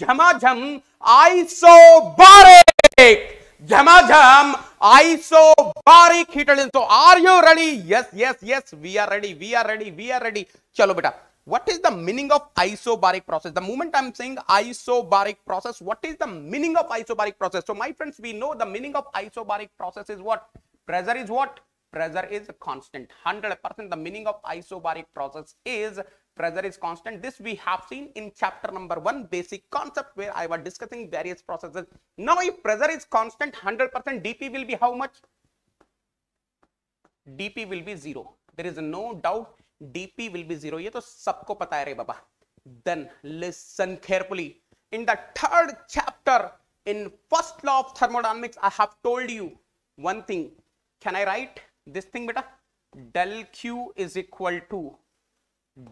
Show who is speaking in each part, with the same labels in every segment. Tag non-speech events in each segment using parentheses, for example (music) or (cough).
Speaker 1: झमाझम isobaric झमाझम isobaric heat So are you ready? Yes, yes, yes. We are ready. We are ready. We are ready. Chalo beta. What is the meaning of isobaric process? The moment I'm saying isobaric process, what is the meaning of isobaric process? So my friends, we know the meaning of isobaric process is what? Pressure is what? Pressure is constant. 100% the meaning of isobaric process is pressure is constant. This we have seen in chapter number 1 basic concept where I was discussing various processes. Now if pressure is constant 100% dP will be how much? dP will be 0. There is no doubt dP will be 0. ये तो सबको पता है रे बाबा. Then listen carefully. In the third chapter in first law of thermodynamics I have told you one thing. Can I write this thing beta? Del Q is equal to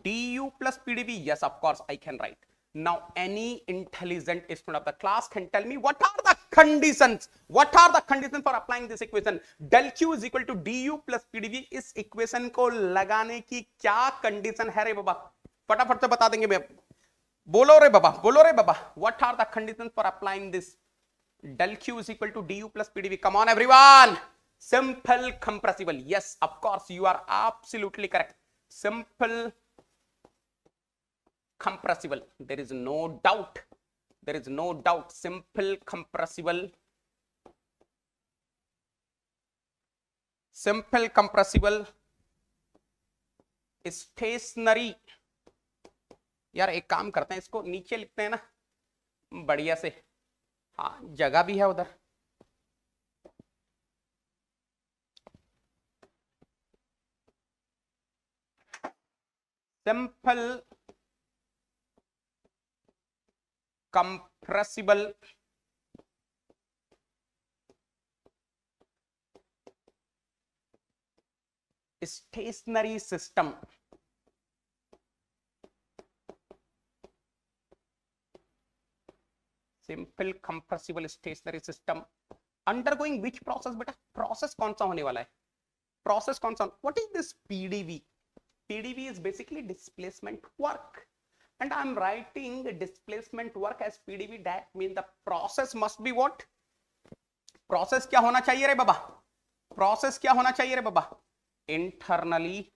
Speaker 1: du plus pdv yes of course i can write now any intelligent student of the class can tell me what are the conditions what are the conditions for applying this equation del q is equal to du plus pdv is equation ko lagane ki kya condition hai re baba फटाफट से बता देंगे भैया बोलो रे बाबा बोलो रे बाबा what are the conditions for applying this del q is equal to du plus pdv come on everyone simple compressible yes of course you are absolutely correct simple compressible there is no doubt there is no doubt simple compressible simple compressible stationary यार एक काम करते हैं इसको नीचे लिखते हैं ना बढ़िया से हाँ जगह भी है उधर simple compressible stationary system simple compressible stationary system undergoing which process बेटा प्रोसेस कौन सा होने वाला है प्रोसेस कौन सा what is this PDV PDV is basically displacement work and I'm writing displacement work as PDB that means the process must be what? Process क्या होना चाहिए रे Process क्या होना चाहिए रे Internally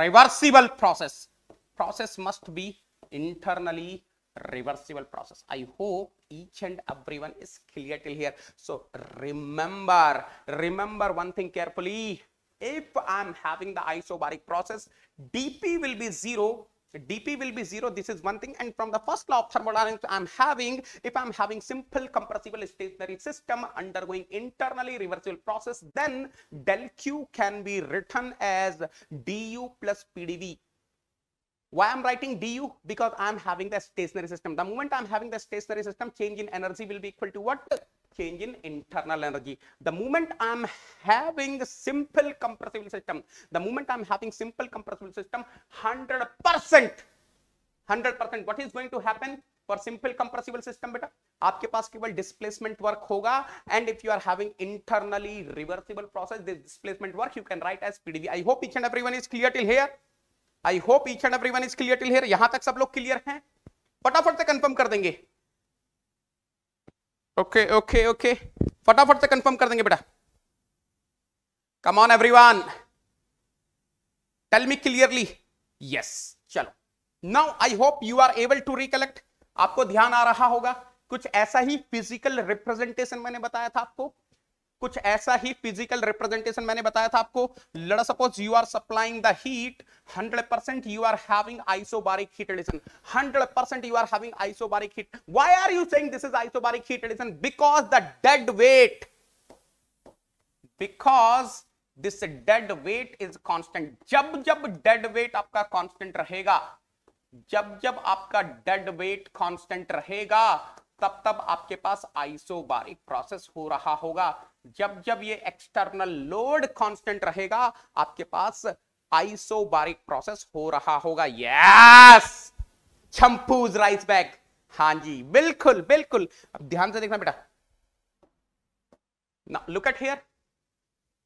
Speaker 1: reversible process. Process must be internally reversible process. I hope each and everyone is clear till here. So remember, remember one thing carefully. If I'm having the isobaric process, dp will be 0 dp will be 0 this is one thing and from the first law of thermodynamics i'm having if i'm having simple compressible stationary system undergoing internally reversible process then del q can be written as du plus pdv why i'm writing du because i'm having the stationary system the moment i'm having the stationary system change in energy will be equal to what change in internal energy the moment i'm having simple compressible system the moment i'm having simple compressible system 100% 100% what is going to happen for simple compressible system बेटा आपके पास केवल displacement work होगा and if you are having internally reversible process this displacement work you can write as PDV I hope each and everyone is clear till here I hope each and everyone is clear till here यहां तक सब लोग clear हैं फटाफट से confirm कर देंगे okay okay okay फटाफट से कंफर्म कर देंगे बेटा come on everyone tell me clearly yes चलो now I hope you are able to recollect आपको ध्यान आ रहा होगा कुछ ऐसा ही फिजिकल रिप्रेजेंटेशन मैंने बताया था आपको कुछ ऐसा ही फिजिकल रिप्रेजेंटेशन मैंने बताया था आपको लड़ा suppose you are supplying the heat 100 percent you are having isobaric heat addition 100 percent you are having isobaric heat why are you saying this is isobaric heat addition because the dead weight because this dead weight is constant जब जब dead weight आपका constant रहेगा जब जब आपका dead weight constant रहेगा तब तब आपके पास आइसोबारिक प्रोसेस हो रहा होगा जब जब ये एक्सटर्नल लोड कांस्टेंट रहेगा आपके पास आइसोबारिक प्रोसेस हो रहा होगा यस छंपूज राइस बैग हां जी बिल्कुल बिल्कुल अब ध्यान से देखना बेटा look at here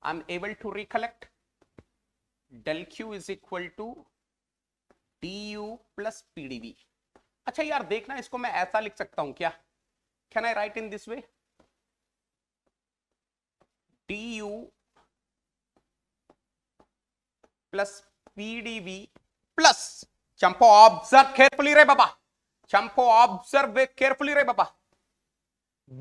Speaker 1: I am able to recollect del Q is equal to D U plus PDV अच्छा यार देखना इसको मैं ऐसा लिख सकता हूं क्या can I write in this way T U plus PDV plus चंपो ऑब्जर्व केयरफुली रे बाबा चंपो ऑब्जर्व केयरफुली रे बाबा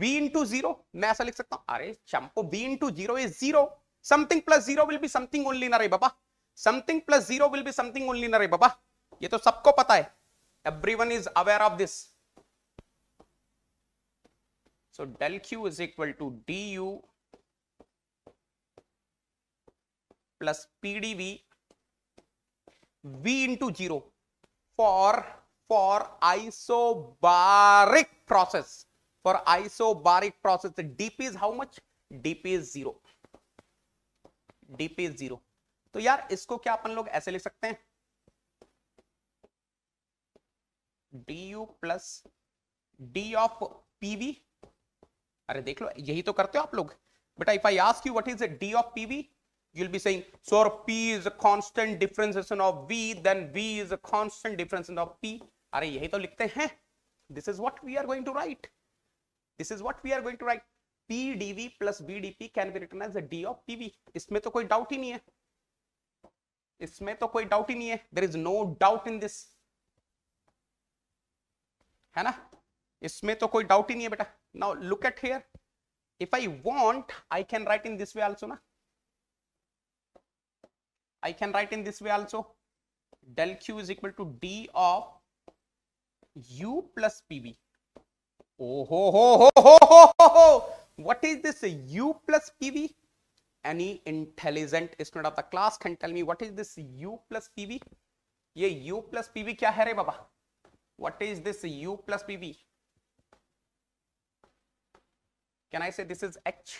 Speaker 1: v into 0 मैं ऐसा लिख सकता हूं अरे चंपो v into 0 is 0 something plus 0 will be something only ना रे बाबा something plus 0 will be something only ना रे बाबा ये तो सबको पता है everyone is aware of this so del q is equal to du plus PDV V into zero for for isobaric process for isobaric process DP is how much DP is zero DP is zero तो यार इसको क्या अपन लोग ऐसे लिख सकते हैं D U plus D of PV अरे देख लो यही तो करते हो आप लोग बेटा if I ask you what is D of PV you'll be saying, so P is a constant differentiation of V, then V is a constant differentiation of P. अरे यही तो लिखते हैं this is what we are going to write. This is what we are going to write. PdV plus BDP can be written as a D of PV. इसमें तो कोई doubt ही नहीं है इसमें तो कोई doubt ही नहीं है There is no doubt in this. है ना इसमें तो कोई doubt ही नहीं है बेटा Now look at here. If I want, I can write in this way also ना I can write in this way also del q is equal to d of u plus pv. Oh ho ho ho ho ho ho ho! What is this u plus pv? Any intelligent student of the class can tell me what is this u plus pv? ये u plus pv क्या है रे बाबा? What is this u plus pv? Can I say this is h?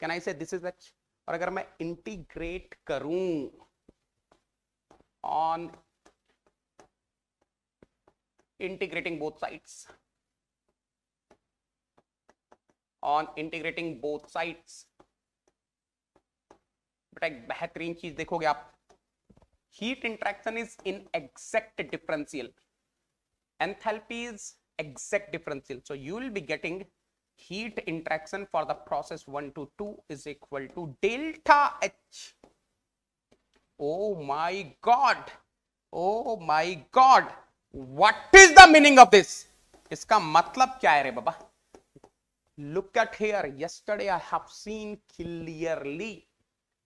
Speaker 1: Can I say this is h? और अगर मैं integrate करूं on integrating both sides on integrating both sides बेटा एक बेहतरीन चीज देखोगे आप heat interaction is inexact differential enthalpy is exact differential so you will be getting heat interaction for the process 1 to 2 is equal to delta H. Oh my God! Oh my God! What is the meaning of this? इसका मतलब क्या है रे बाबा Look at here. Yesterday I have seen clearly.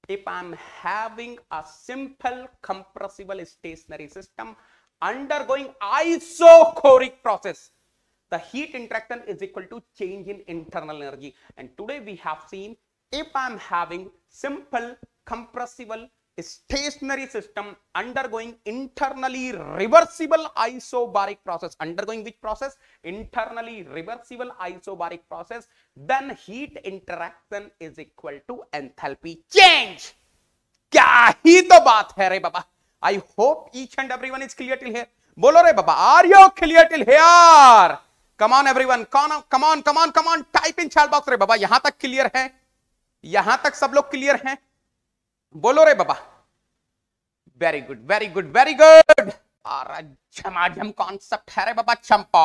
Speaker 1: If I'm having a simple compressible stationary system undergoing isochoric process, the heat interaction is equal to change in internal energy. And today we have seen if I'm having simple compressible stationary system undergoing internally reversible isobaric process undergoing which process internally reversible isobaric process then heat interaction is equal to enthalpy change क्या ही तो बात है रे बाबा I hope each and everyone is clear till here. बोलो रे बाबा Are you clear till here? Come on one कौन come on come on type in chat box रे बाबा यहां तक क्लियर है यहां तक सब लोग क्लियर हैं बोलो रे बाबा very good very good very good झमाझम कॉन्सेप्ट है रे बाबा चंपा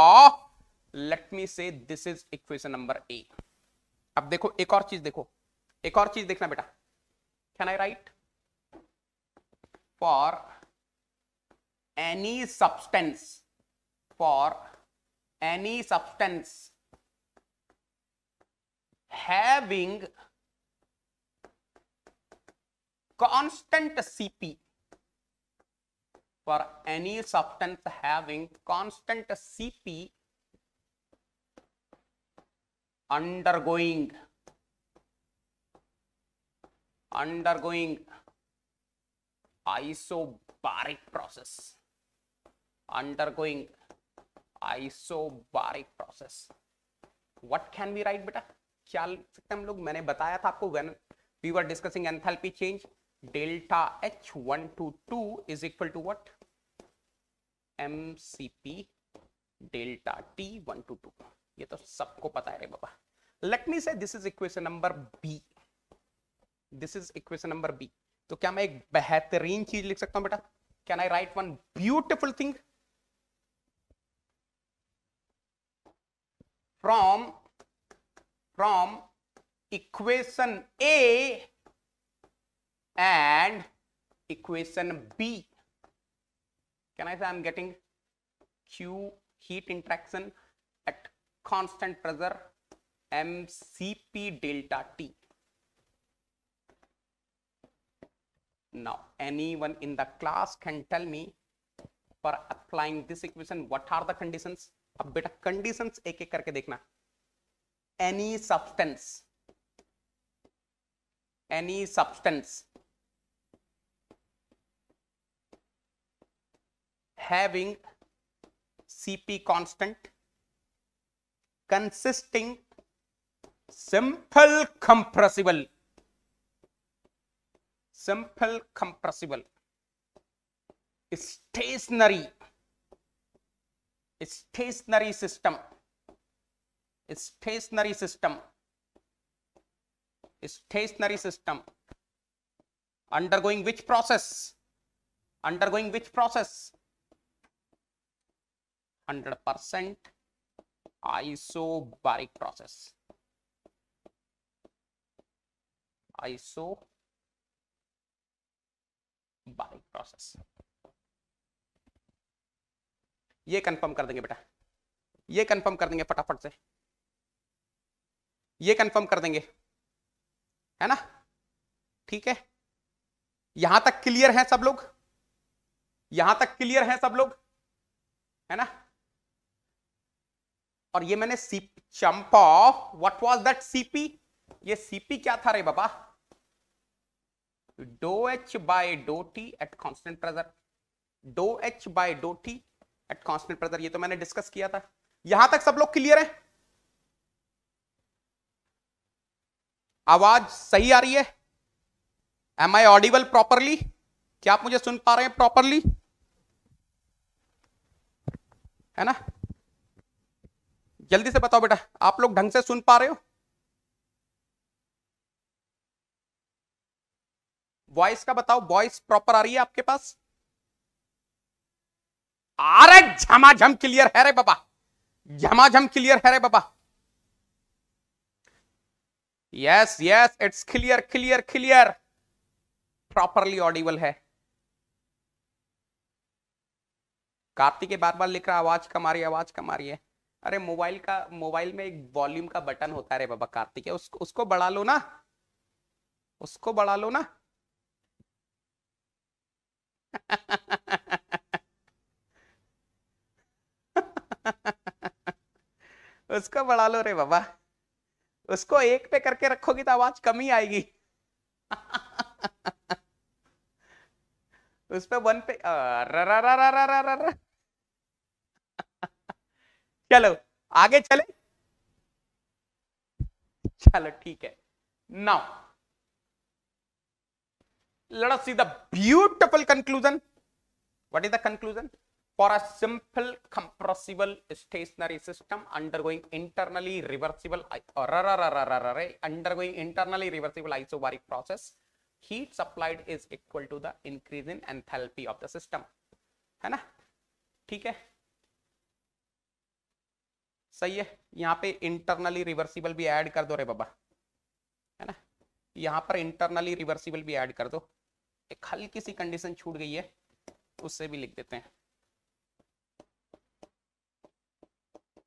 Speaker 1: let me say this is equation number A अब देखो एक और चीज देखो एक और चीज देखना बेटा can I write for any substance for any substance having constant Cp for any substance having constant Cp undergoing undergoing isobaric process undergoing isobaric process what can be write बेटा क्या लिख सकते हैं हम लोग मैंने बताया था आपको when we were discussing enthalpy change delta H one to two is equal to what M C P delta T one to two ये तो सबको पता है रे बाबा let me say this is equation number B this is equation number B तो क्या मैं एक बेहतरीन चीज लिख सकता हूं बेटा can I write one beautiful thing from from equation A and equation B. Can I say I am getting Q heat interaction at constant pressure MCP delta T. Now, anyone in the class can tell me for applying this equation, what are the conditions? अब बेटा condition एक एक करके देखना any substance any substance having CP constant consisting simple compressible simple compressible stationary It's stationary system. It's stationary system. It's stationary system. Undergoing which process? Undergoing which process? 100% isobaric process. Isobaric process. ये confirm कर देंगे बेटा ये confirm कर देंगे फटाफट से ये कंफर्म कर देंगे है ना ठीक है यहां तक क्लियर है सब लोग यहां तक क्लियर है सब लोग है ना और ये मैंने सीपी चंपा व्हाट वाज दैट सीपी ये सीपी क्या था रे बाबा do H by do T at constant pressure do H by do T at constant pressure ये तो मैंने डिस्कस किया था यहां तक सब लोग क्लियर है आवाज सही आ रही है एम आई ऑडिबल प्रॉपरली क्या आप मुझे सुन पा रहे हैं प्रॉपरली है ना जल्दी से बताओ बेटा आप लोग ढंग से सुन पा रहे हो वॉइस का बताओ वॉइस प्रॉपर आ रही है आपके पास अरे झमाझम क्लियर है रे बाबा झमाझम क्लियर है रे बाबा yes yes it's clear clear clear properly audible है कार्तिक के बार बार लिख रहा आवाज कम आ रही है आवाज कम आ रही है अरे मोबाइल का मोबाइल में एक वॉल्यूम का बटन होता है रे बाबा कार्तिक उसको उसको बढ़ा लो ना उसको बढ़ा लो ना (laughs) (laughs) उसको बढ़ा लो रे बाबा उसको एक पे करके रखोगी तो आवाज कम ही आएगी (laughs) उस पे वन पे रा रा रा रा रा रा (laughs) चलो आगे चले चलो ठीक है नाउ लड़ा see the beautiful conclusion what is the conclusion for a simple compressible stationary system undergoing internally reversible or undergoing internally reversible isobaric process heat supplied is equal to the increase in enthalpy of the system है ना ठीक है सही है यहाँ पे internally reversible भी add कर दो रे बाबा है ना यहाँ पर इंटरनली रिवर्सिबल भी ऐड कर दो एक हल्की सी कंडीशन छूट गई है उससे भी लिख देते हैं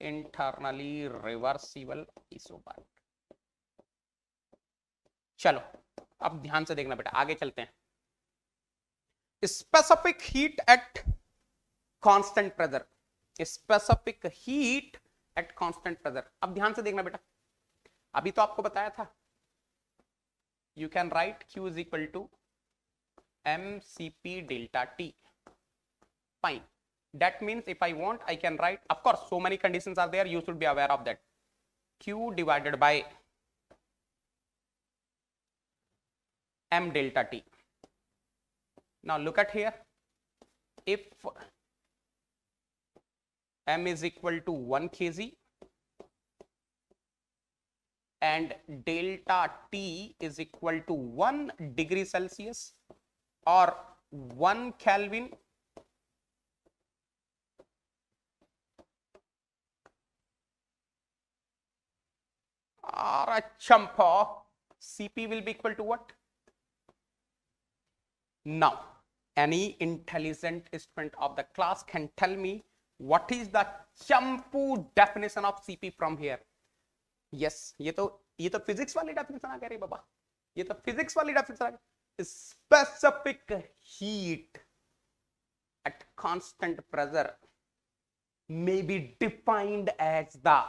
Speaker 1: इंटरनली रिवर्सिबल इसोबार चलो अब ध्यान से देखना बेटा आगे चलते हैं specific heat at constant pressure specific heat at constant pressure अब ध्यान से देखना बेटा अभी तो आपको बताया था you can write Q is equal to M C P delta T पाइन That means if I want, I can write, of course, so many conditions are there, you should be aware of that. Q divided by M delta T. Now look at here, if M is equal to 1 kg and delta T is equal to 1 degree Celsius or 1 Kelvin Or a chump of Cp will be equal to what? Now, any intelligent student of the class can tell me what is the champa definition of Cp from here? Yes, ये तो ये तो physics वाली definition आ गई बाबा ये तो physics वाली definition आ specific heat at constant pressure may be defined as the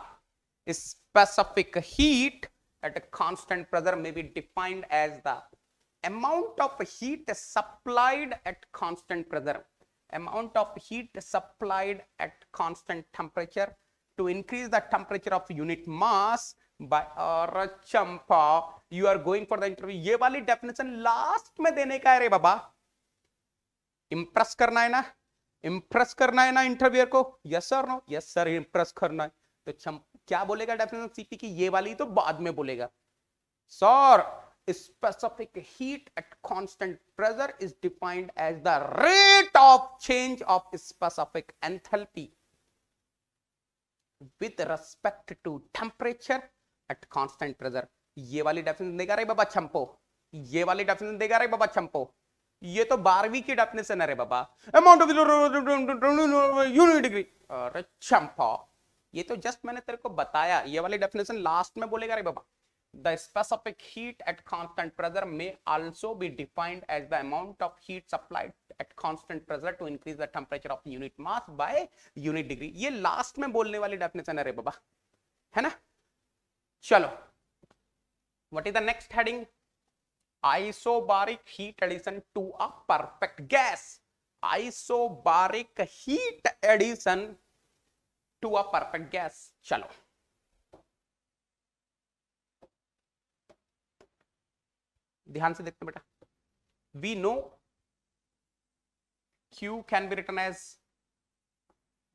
Speaker 1: specific heat at a constant pressure may be defined as the amount of heat supplied at constant pressure amount of heat supplied at constant temperature to increase the temperature of unit mass by और you are going for the interview interview ये वाली definition last में देने का है रे बाबा Impress करना है ना Impress करना है ना इंटरव्यूअर को Yes sir no. Yes sir. Impress करना है तो क्या बोलेगा डेफिनेशन सीपी की ये वाली तो बाद में बोलेगा sir specific heat at constant pressure is defined as the rate of change of specific enthalpy with respect to temperature at constant pressure ये वाली डेफिनेशन देगा रे बाबा चंपो ये वाली डेफिनेशन देगा रे बाबा चंपो ये तो बारहवीं की डेफिनेशन है रे बाबा अमाउंट ऑफ यूनिट डिग्री अरे चंपा ये तो जस्ट मैंने तेरे को बताया ये वाली डेफिनेशन लास्ट में बोलेगा रे बाबा the specific heat at constant pressure may also be defined as the amount of heat supplied at constant pressure to increase the temperature of unit mass by unit degree ये last में बोलने वाली definition है रे बाबा है ना चलो what is the next heading isobaric heat addition to a perfect gas isobaric heat addition to a perfect gas chalo ध्यान से देखते बेटा we know Q can be written as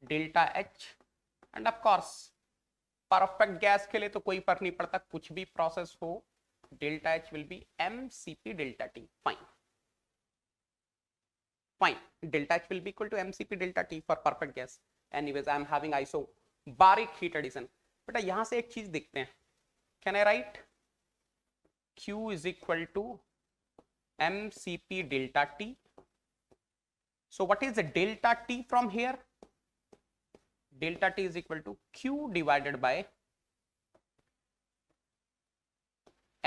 Speaker 1: delta H and of course perfect gas के लिए तो कोई फर्क नहीं पड़ता कुछ भी प्रोसेस हो delta H will be M C P delta T fine fine delta H will be equal to M C P delta T for perfect gas anyways I am having isobaric heat addition बेटा यहां से एक चीज देखते हैं can I write Q is equal to M delta T so what is delta T from here delta T is equal to Q divided by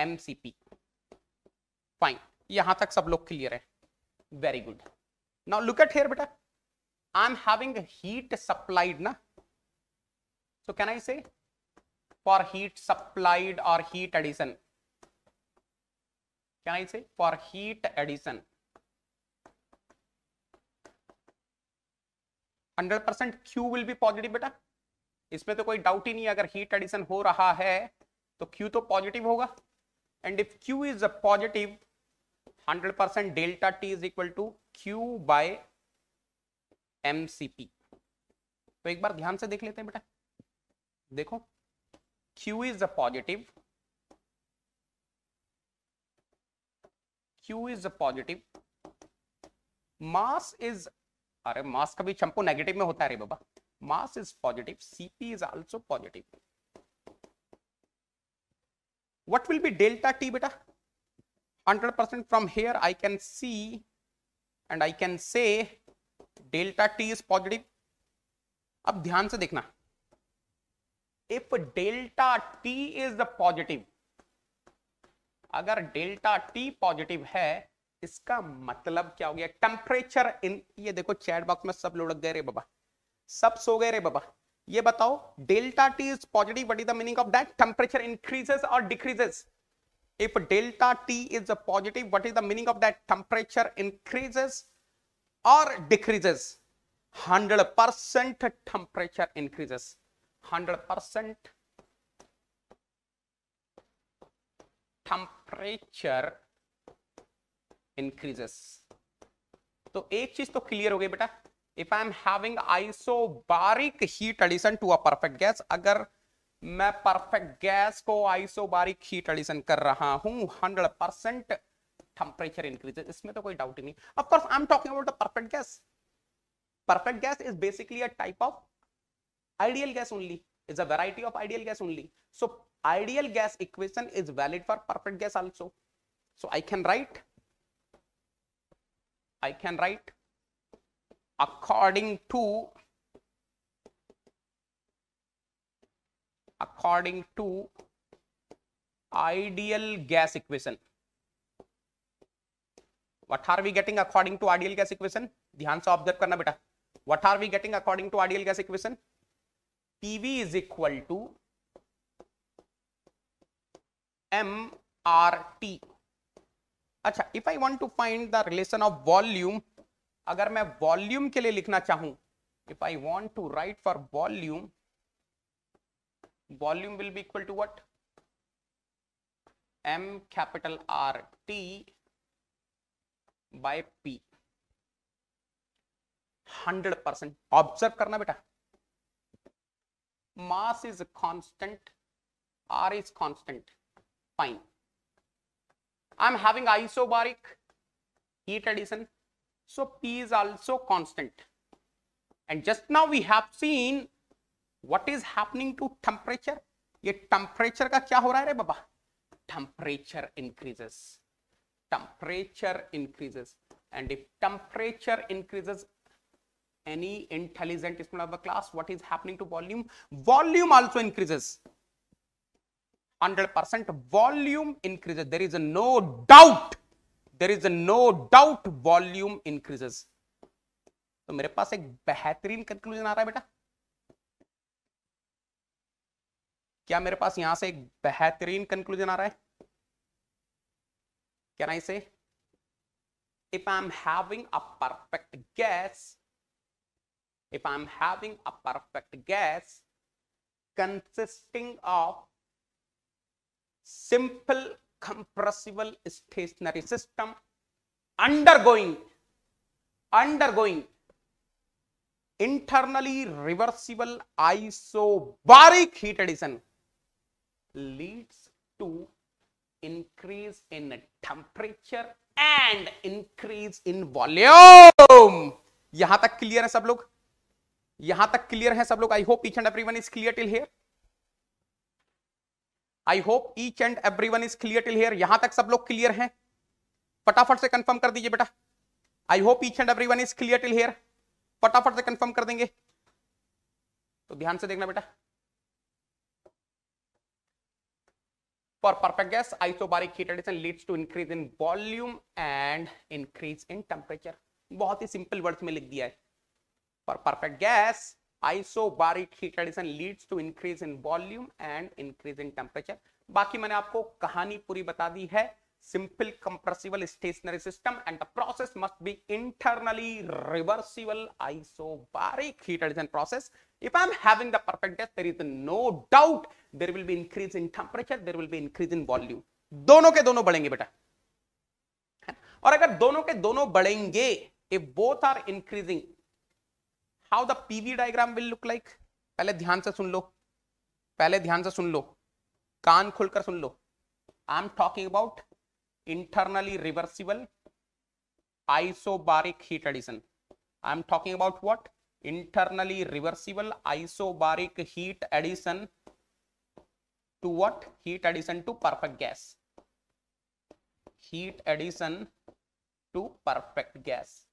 Speaker 1: am fine यहां तक सब लोग क्लियर है very good now look at here बेटा I'm having heat supplied, na? So can I say for heat supplied or heat addition? Can I say for heat addition? 100% Q will be positive बेटा इसमें तो कोई doubt ही नहीं अगर heat addition हो रहा है तो Q तो पॉजिटिव होगा and if Q is positive 100% delta T is equal to Q by MCP तो एक बार ध्यान से देख लेते हैं बेटा देखो Q is a positive Q is a positive mass is अरे मास का भी चंपो नेगेटिव में होता है रे बाबा mass is positive CP is also positive what will be delta T बेटा 100% from here I can see and I can say delta T is positive अब ध्यान से देखना if delta T is the positive अगर delta T positive है इसका मतलब क्या हो गया टेम्परेचर इन ये देखो चैट बॉक्स में सब लुढ़क गए रे बाबा सब सो गए रे बाबा ये बताओ delta T is positive what is the meaning of that temperature increases और decreases if delta T is positive positive is the meaning of that temperature increases or decreases 100% temperature increases 100% temperature increases तो एक चीज तो clear हो गई बेटा if I am having isobaric heat addition to a perfect gas अगर मैं perfect gas को आइसोबारिक हीट एडिशन कर रहा हूं 100% टेम्परेचर इंक्रीज इसमें तो कोई डाउट ही नहीं perfect gas perfect gas is basically type of ideal gas only is a variety of ideal gas only so ideal gas equation is valid for perfect gas also so I can write I can write according to according to ideal gas equation what are we getting according to ideal gas equation ध्यान से observe करना बेटा what are we getting according to ideal gas equation PV is equal to M R T अच्छा if I want to find the relation of volume अगर मैं volume के लिए लिखना चाहूं if I want to write for volume volume will be equal to what M capital R T by P hundred percent observe करना बेटा mass is constant R is constant fine I am having isobaric heat addition so P is also constant and just now we have seen what is happening to temperature ये temperature का क्या हो रहा है रे बाबा temperature increases temperature increases and if temperature increases any intelligent student of the class what is happening to volume volume also increases 100% volume increases there is no doubt there is no doubt volume increases तो मेरे पास एक बेहतरीन conclusion आ रहा है बेटा क्या मेरे पास यहां से एक बेहतरीन कंक्लूजन आ रहा है Can I say? If I'm having a perfect guess, if I'm having a perfect guess consisting of simple compressible stationary system undergoing undergoing internally reversible isobaric heat addition leads to increase in temperature and increase in volume यहां तक clear है सब लोग यहां तक clear है सब लोग I hope each and one is clear till here I hope each and every one is clear till here यहां तक सब लोग क्लियर हैं फटाफट से कंफर्म कर दीजिए बेटा I hope each and every one is clear till here फटाफट से कंफर्म कर देंगे तो ध्यान से देखना बेटा For perfect gas isobaric heat addition leads to increase in volume and increase in temperature. bahut hi simple words mein likh diya hai For perfect gas, isobaric heat addition leads to increase in volume and increase in temperature. बाकी मैंने आपको कहानी पूरी बता दी है simple compressible stationary system and the process must be internally reversible isobaric heat addition process. If i am having the perfect gas, there is no doubt there will be increase in temperature, there will be increase in volume. दोनों के दोनों बढ़ेंगे बेटा और अगर दोनों के दोनों बढ़ेंगे if both are increasing, how the PV diagram will look like? पहले ध्यान से सुन लो पहले ध्यान से सुन लो कान खुलकर सुन लो i am talking about internally reversible isobaric heat addition. I am talking about what? Internally reversible isobaric heat addition to what? Heat addition to perfect gas. Heat addition to perfect gas.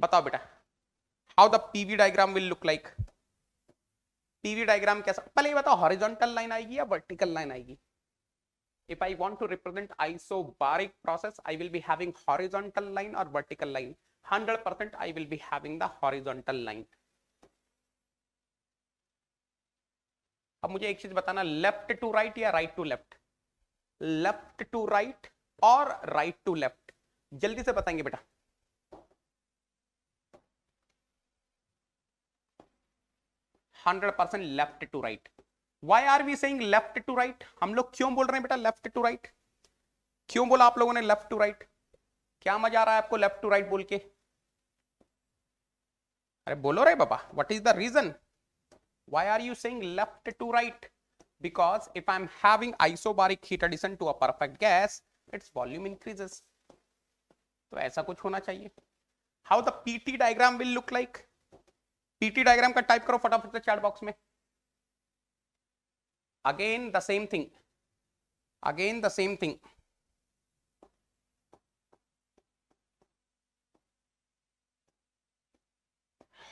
Speaker 1: बताओ बेटा how the PV diagram will look like? PV diagram कैसा पहले ये बताओ horizontal line आएगी या vertical line आएगी if I want to represent isobaric process I will be having horizontal line और vertical line 100% I will be having the horizontal line अब मुझे एक चीज बताना लेफ्ट टू राइट या right to left left to right और right to left जल्दी से बताएंगे बेटा hundred percent left to right Y are we saying left to right हम लोग क्यों बोल रहे हैं बेटा लेफ्ट टू राइट क्यों बोला आप लोगों ने लेफ्ट टू राइट क्या मजा आ रहा है आपको लेफ्ट टू राइट बोल के अरे बोलो रे बाबा what is the reason why are you saying left to right because if I am having isobaric heat addition to a perfect gas its volume increases तो ऐसा कुछ होना चाहिए how the PT diagram will look like PT diagram का type करो फटाफट से chat box में again the same thing again the same thing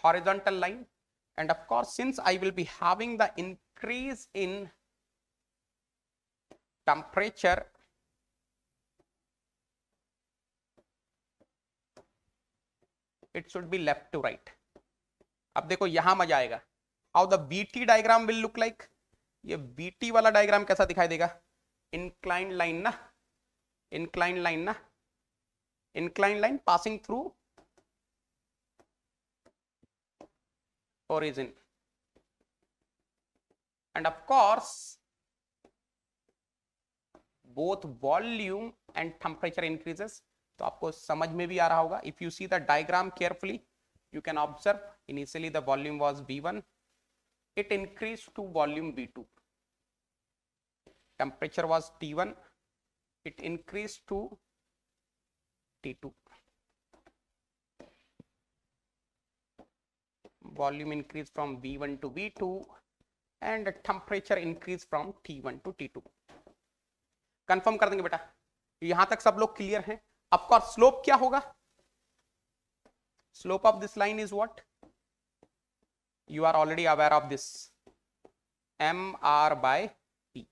Speaker 1: horizontal line and of course since I will be having the increase in temperature it should be left to right अब देखो यहां मजा आएगा how the VT diagram will look like ये VT वाला diagram कैसा दिखाई देगा इनक्लाइन लाइन ना इनक्लाइन लाइन ना incline line passing through origin and of course both volume and temperature increases तो आपको समझ में भी आ रहा होगा if you see the diagram carefully you can observe Initially, the volume was V1. It increased to volume V2. Temperature was T1. It increased to T2. Volume increased from V1 to V2 and temperature increase from T1 to T2. Confirm कर देंगे बेटा यहां तक सब लोग clear हैं of course slope क्या होगा slope of this line is what you are already aware of this M R by P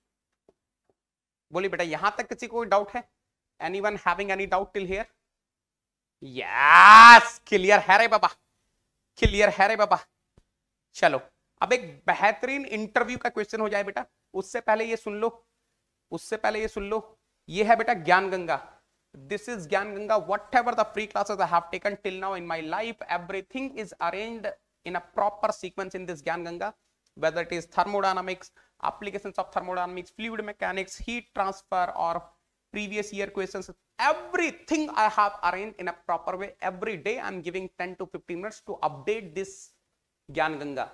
Speaker 1: बोली बेटा यहां तक किसी को डाउट है any one having any doubt till here yes clear है रे बाबा क्लियर है रे बाबा चलो अब एक बेहतरीन इंटरव्यू का क्वेश्चन हो जाए बेटा उससे पहले ये सुन लो उससे पहले ये सुन लो ये है बेटा ज्ञान Ganga this is Gyan Ganga whatever the free classes I have taken till now in my life everything is arranged in a proper sequence in this Gyan Ganga, whether it is thermodynamics, applications of thermodynamics, fluid mechanics, heat transfer, or previous year questions. Everything I have arranged in a proper way. Every day I'm giving 10 to 15 minutes to update this Gyan Ganga.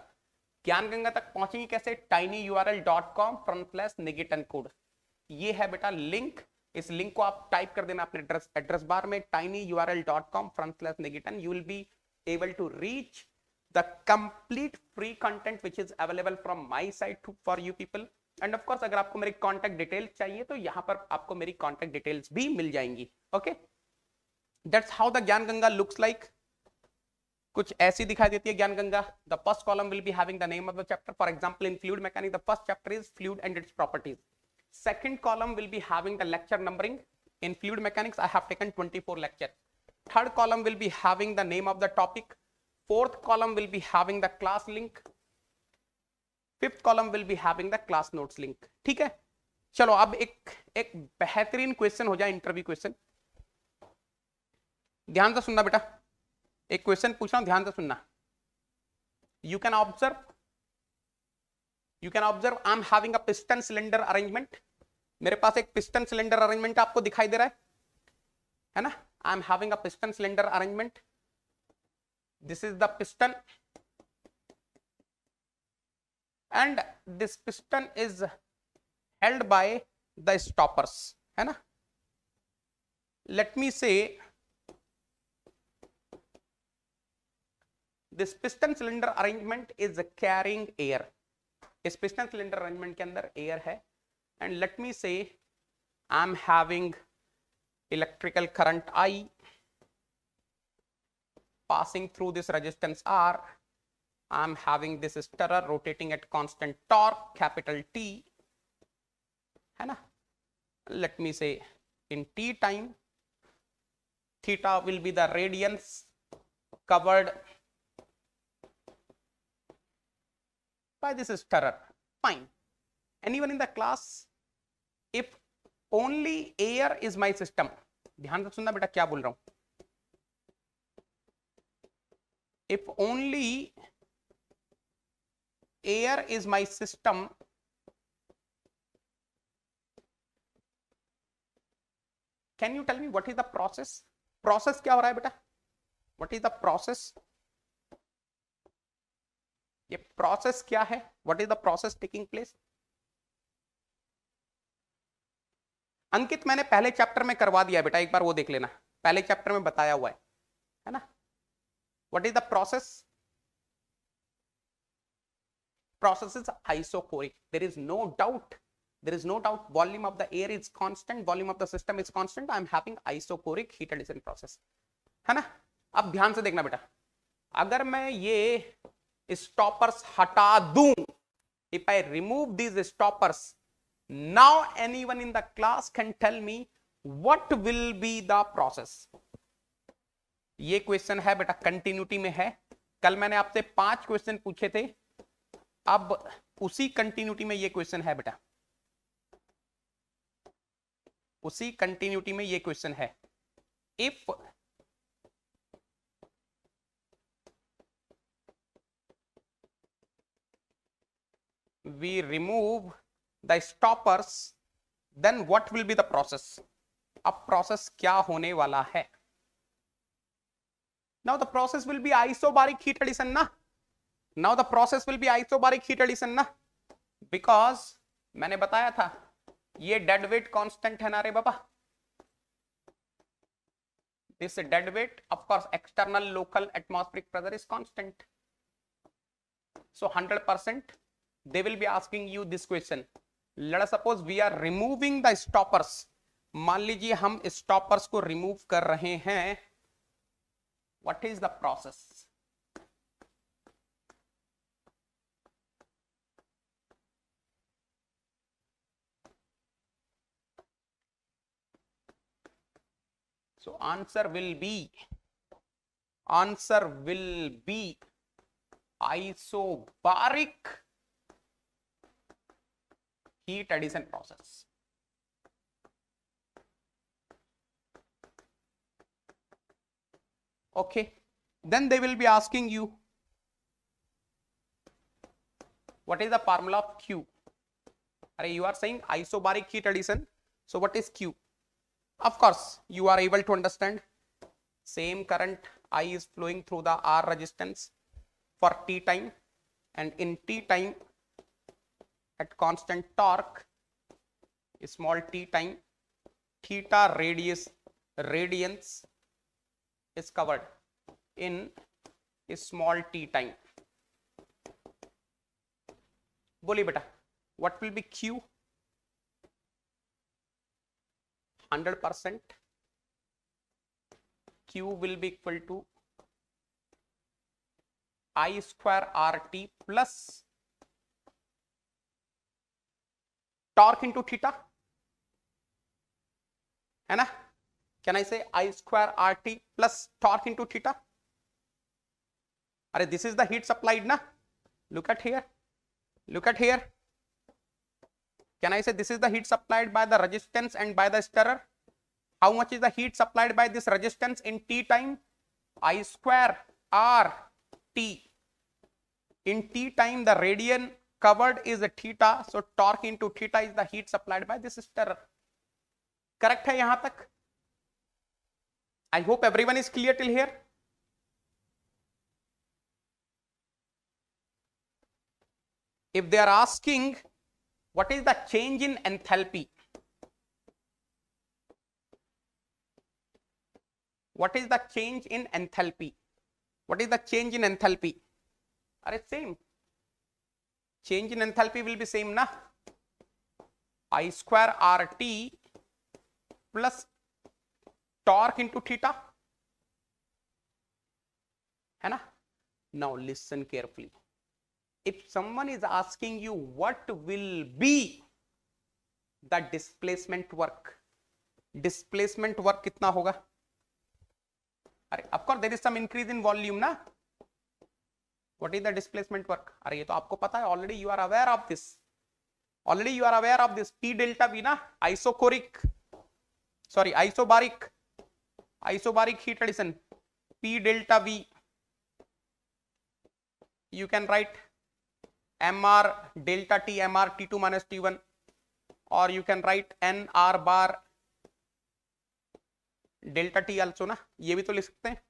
Speaker 1: gyan ganga tak pahunchenge kaise tinyurl.com front slash L dot com front plus निगेटन code इस link को आप type कर देना अपने address address bar में tinyurl.com U R L dot com front plus you will be able to reach the complete free content which is available from my side to, for you people and of course agar aapko meri contact details chahiye to yahan par aapko meri contact details bhi mil jayengi okay that's how the gyan ganga looks like कुछ ऐसी दिखाई देती है Gyan Ganga the first column will be having the name of the chapter for example in fluid mechanic the first chapter is fluid and its properties second column will be having the lecture numbering in fluid mechanics i have taken 24 lecture third column will be having the name of the topic Fourth column will be having the class link. Fifth column will be having the class notes link. ठीक है चलो अब एक एक बेहतरीन question हो जाए interview question ध्यान से सुनना बेटा एक क्वेश्चन पूछ रहा हूं ध्यान से सुनना you can observe you can observe I am having a piston cylinder arrangement मेरे पास एक पिस्टन सिलेंडर अरेंजमेंट आपको दिखाई दे रहा है है ना I am having a piston cylinder arrangement this is the piston and this piston is held by the stoppers hai na let me say this piston cylinder arrangement is carrying air is piston cylinder arrangement ke andar air hai and let me say i am having electrical current i passing through this resistance R, I'm having this stirrer rotating at constant torque capital T. Hana. Let me say in T time, theta will be the radians covered by this stirrer. Fine. Anyone in the class? If only air is my system, ध्यान से सुनना बेटा क्या बोल रहा हूँ if only air is my system can you tell me what is the process process kya ho raha hai beta what is the process ये process क्या है what is the process taking place Ankit मैंने पहले chapter में करवा दिया बेटा एक बार वो देख लेना पहले चैप्टर में बताया हुआ है है ना What is the process? Process is isochoric. There is no doubt. There is no doubt volume of the air is constant, volume of the system is constant. I am having isochoric heat addition process. है ना अब ध्यान से देखना बेटा अगर मैं stoppers हटा दूं if I remove these stoppers, now anyone in the class can tell me what will be the process. ये क्वेश्चन है बेटा कंटिन्यूटी में है कल मैंने आपसे पांच क्वेश्चन पूछे थे अब उसी कंटिन्यूटी में ये क्वेश्चन है बेटा उसी कंटिन्यूटी में ये क्वेश्चन है if we remove the stoppers then what will be the process अब प्रोसेस क्या होने वाला है Now the process will be isobaric heat addition na. Now the process will be isobaric heat addition na. Because मैंने बताया था ये dead weight constant है ना रे बाबा this dead weight of course external local atmospheric pressure is constant so 100% they will be asking you this question let us suppose we are removing the stoppers मान लीजिए हम स्टॉपर्स को remove कर रहे हैं what is the process? So answer will be, answer will be isobaric heat addition process. Okay. Then they will be asking you what is the formula of Q? Are you are saying isobaric heat addition. So what is Q? Of course, you are able to understand same current I is flowing through the R resistance for T time and in T time at constant torque small t time theta radius radiance is covered in a small t time. बोलिए बेटा what will be q 100% q will be equal to i square rt plus torque into theta है can I say I square RT plus torque into theta? Are this is the heat supplied na? Look at here. Look at here. Can I say this is the heat supplied by the resistance and by the stirrer? How much is the heat supplied by this resistance in T time? I square R T. In T time the radian covered is the theta. So torque into theta is the heat supplied by this stirrer. Correct है यहाँ तक? I hope everyone is clear till here. If they are asking what is the change in enthalpy, what is the change in enthalpy? What is the change in enthalpy? Are it same? Change in enthalpy will be same na? I square RT plus torque into theta है ना now listen carefully if someone is asking you what will be the displacement work displacement work कितना होगा अरे of course there is some increase in volume ना what is the displacement work अरे ये तो आपको पता है already you are aware of this already you are aware of this P delta V ना isochoric sorry isobaric isobaric heat addition P delta V you can write MR delta T MR T2 minus T1 or you can write NR bar delta T also ना ये भी तो लिख सकते हैं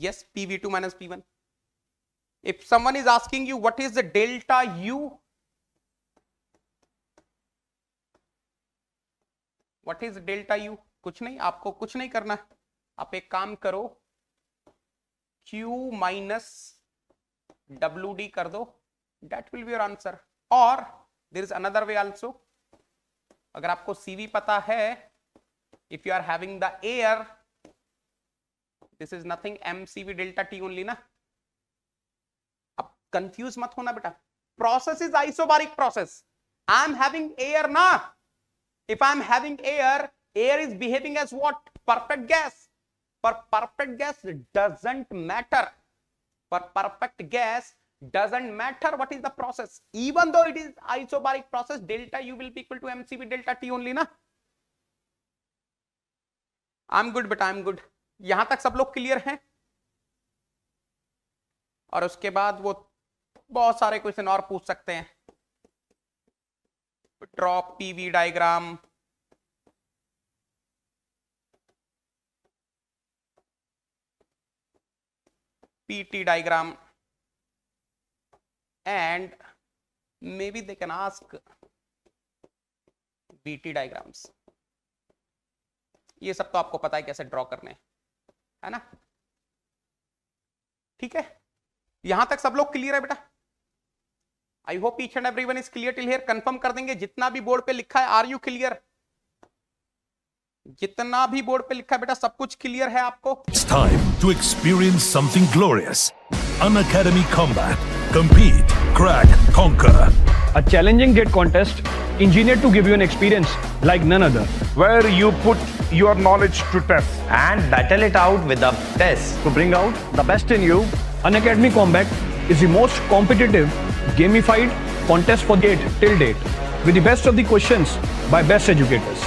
Speaker 1: yes P V two minus P one if someone is asking you what is the delta U what is delta U कुछ नहीं आपको कुछ नहीं करना आप एक काम करो Q माइनस डब्ल्यू डी कर दो that will be your answer और there is another way also अगर आपको सीवी पता है if you are having the air this is nothing M CV delta T only ना अब कंफ्यूज मत होना बेटा process is isobaric process I am having air ना if I am having air air is behaving as what perfect gas पर perfect gas doesn't matter पर perfect gas doesn't matter what is the process even though it is isobaric process delta u will be equal to mcv delta t only na i'm good but i'm good am good यहां तक सब लोग clear हैं और उसके बाद वो बहुत सारे क्वेश्चन और पूछ सकते हैं drop PV diagram PT diagram and maybe they can ask BT diagrams. ये सब तो आपको पता है कैसे ड्रॉ करने है ना ठीक है यहां तक सब लोग क्लियर है बेटा I hope each and everyone is clear till here confirm कर देंगे जितना भी बोर्ड पे लिखा है आर यू क्लियर जितना भी बोर्ड पे लिखा है बेटा सब कुछ क्लियर है आपको It's time to experience something glorious. An Academy Combat. Compete, crack, conquer. A challenging jet contest engineered to give you an experience like none other. Where you put your knowledge to test. And battle it out with a test. To bring out the best in you, An Academy Combat is the most competitive, gamified contest for date till date. With the best of the questions by best educators.